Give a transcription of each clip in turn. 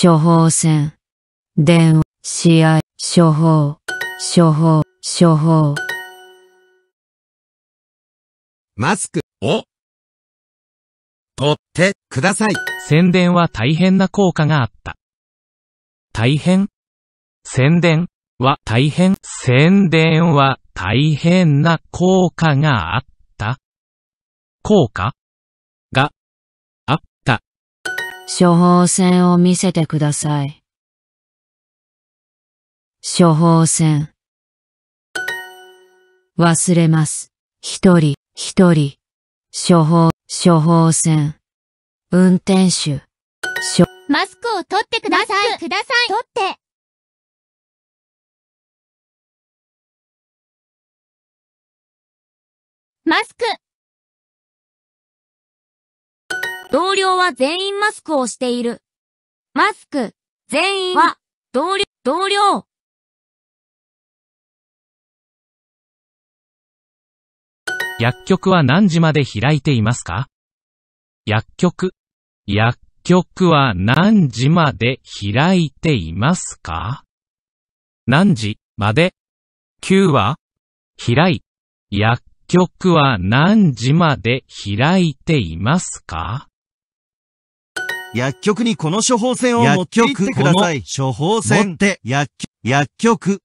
処方箋、電話、試合、処方、処方、処方。マスクを取ってください。宣伝は大変な効果があった。大変宣伝は大変。宣伝は大変な効果があった。効果処方箋を見せてください。処方箋。忘れます。一人、一人。処方、処方箋。運転手。しマスクを取ってください。ください。取って。マスク。同僚は全員マスクをしている。マスク、全員は、同僚、同僚。薬局は何時まで開いていますか薬局、薬局は何時まで開いていますか何時まで ?9 は開い。薬局は何時まで開いていますか薬局にこの処方箋を持って行ってください。処方箋持って、薬局、薬局。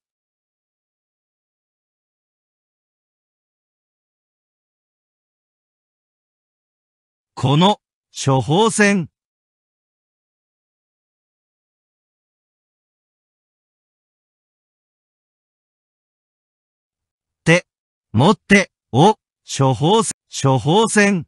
この処方箋。って、持って、を、処方箋、処方箋。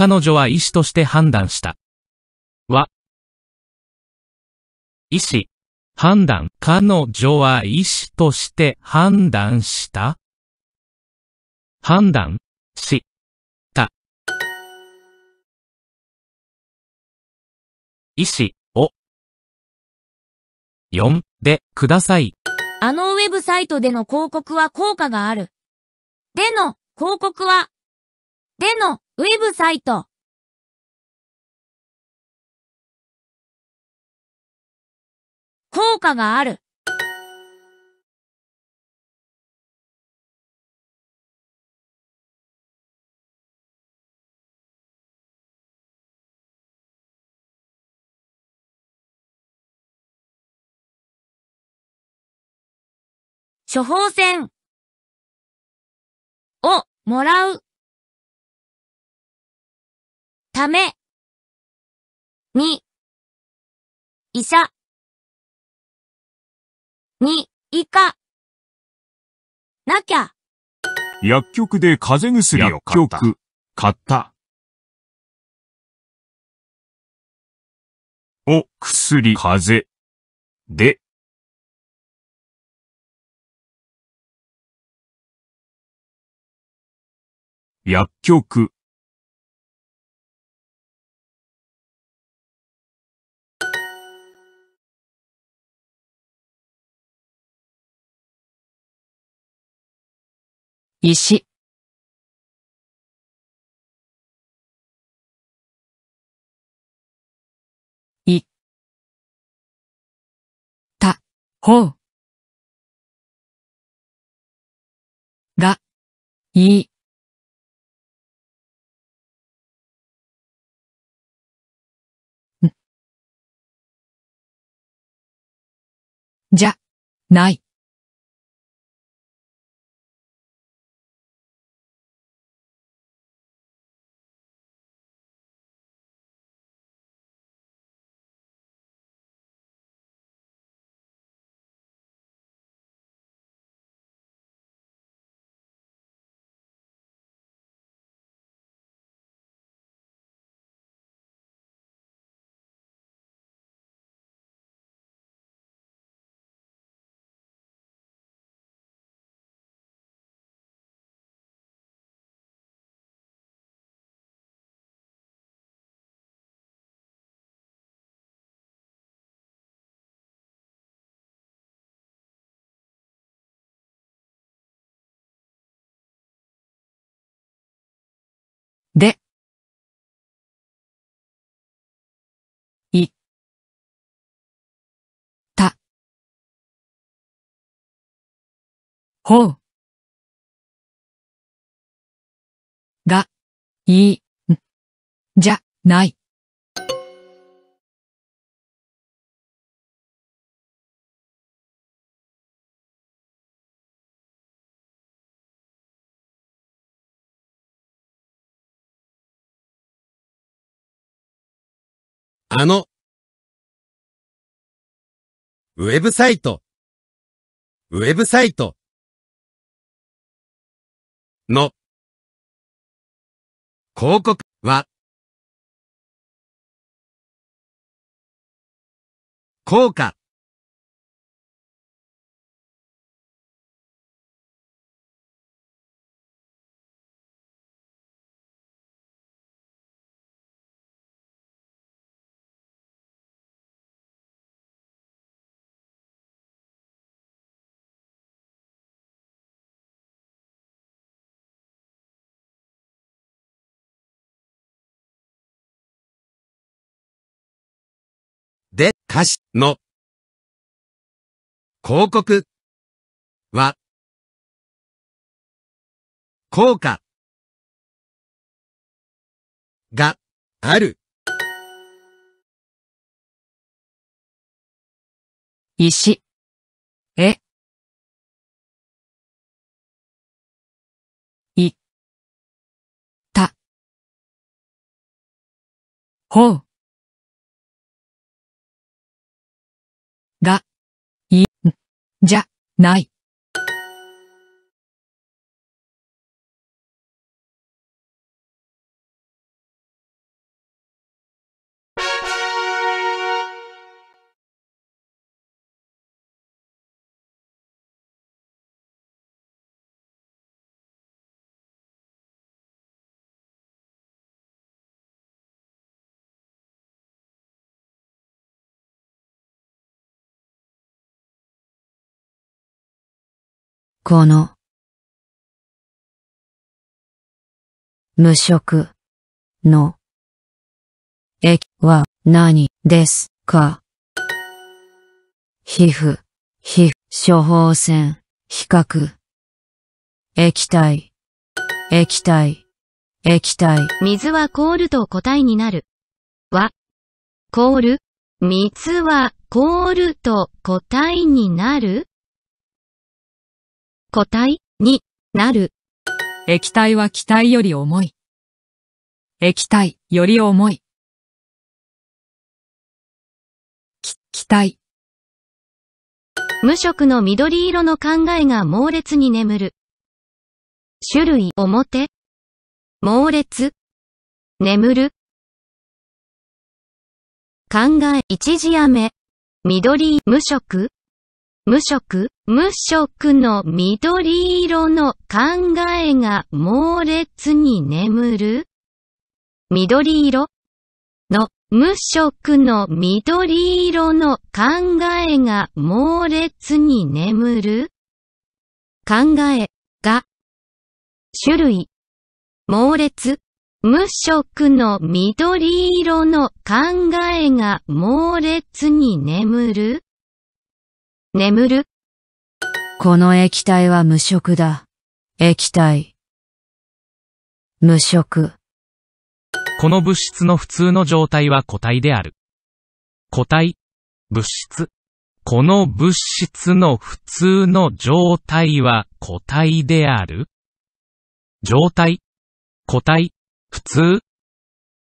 彼女は医師として判断した。は、医師、判断、彼女は医師として判断した。判断、し、た。医師を、読んでください。あのウェブサイトでの広告は効果がある。での広告はでのウェブサイト。効果がある。処方箋をもらう。ため、に、医者、に、以下、なきゃ。薬局で風邪薬を買った。薬局、買った。お、薬、風邪。で。薬局。石いたほうがいん。じゃ、ない。ほう。が、いい、ん、じゃ、ない。あの、ウェブサイト、ウェブサイト。の広告は効果の、広告、は、効果、が、ある。石、え、い、た、ほう。ない。この無色の液は何ですか皮膚、皮膚、処方箋、比較。液体、液体、液体。水は凍ると答えになる。は、凍る水は凍ると答えになる固体になる。液体は気体より重い。液体より重い。気体。無色の緑色の考えが猛烈に眠る。種類表。猛烈。眠る。考え一時雨。緑無色。無色。無色の緑色の考えが猛烈に眠る緑色の無色の緑色の考えが猛烈に眠る考えが種類猛烈無色の緑色の考えが猛烈に眠る眠るこの液体は無色だ。液体。無色。この物質の普通の状態は固体である。固体。物質。この物質の普通の状態は固体である。状態。固体。普通。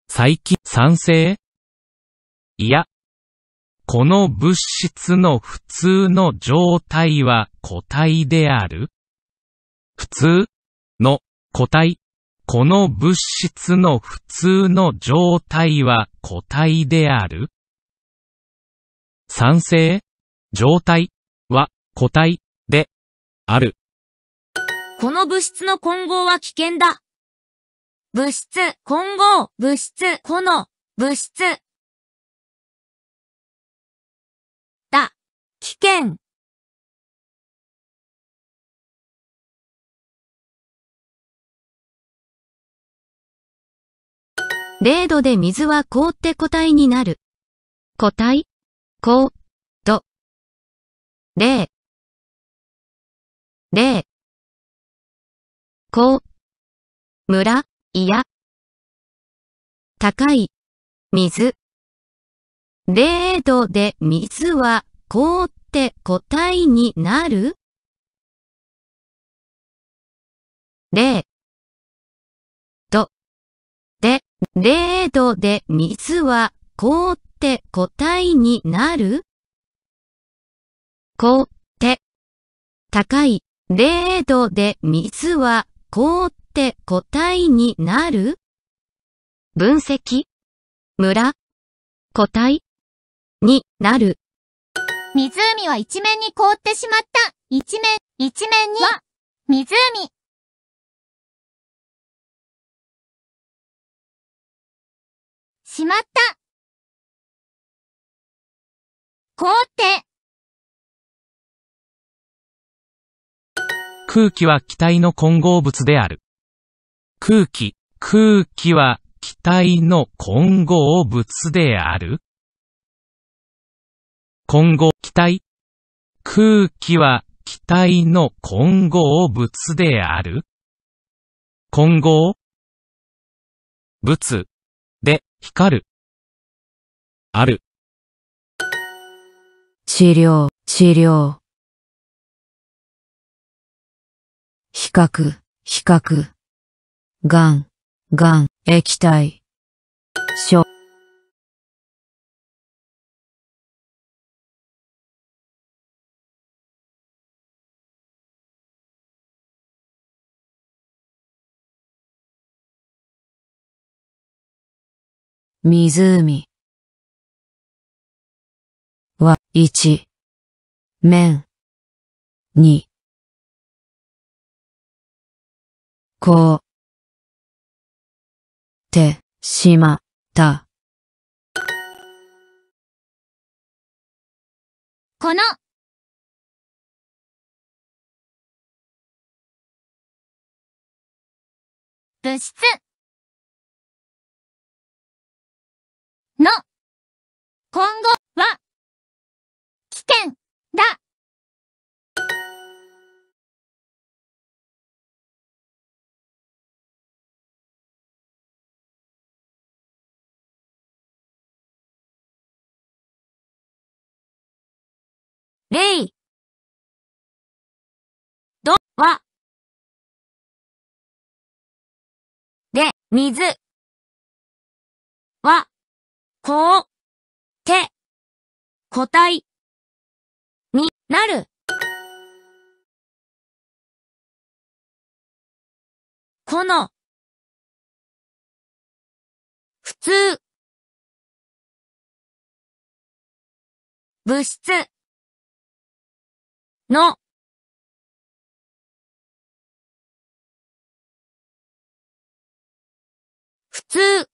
再起、酸性いや、この物質の普通の状態は個体である。普通の個体。この物質の普通の状態は個体である。酸性状態は個体である。この物質の混合は危険だ。物質、混合、物質、この、物質。危険0度で水は凍って固体になる。固体、凍、度。0、0、凍、村、いや。高い、水。0度で水はこうって固体になる0とで0度で水は凍って固体になる凍って高い0度で水は凍って固体になる分析村個体になる湖は一面に凍ってしまった。一面、一面には、湖。しまった。凍って。空気は気体の混合物である。空気、空気は気体の混合物である。混合気体空気は気体の混合物である。混合物で光る。ある。治療、治療。比較、比較。がん、がん、液体。しょ、湖は一面にこうてしまったこの物質の、今後は、危険だ。レイ、ドは、で、水、は、こう、て、個体、になる。この、普通、物質、の、普通、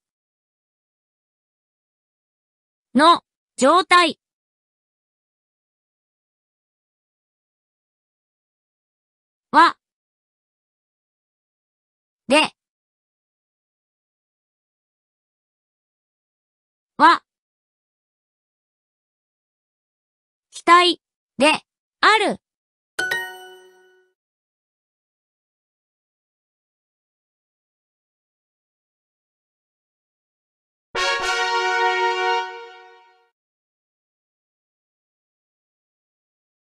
の状態は、で、は、期待である。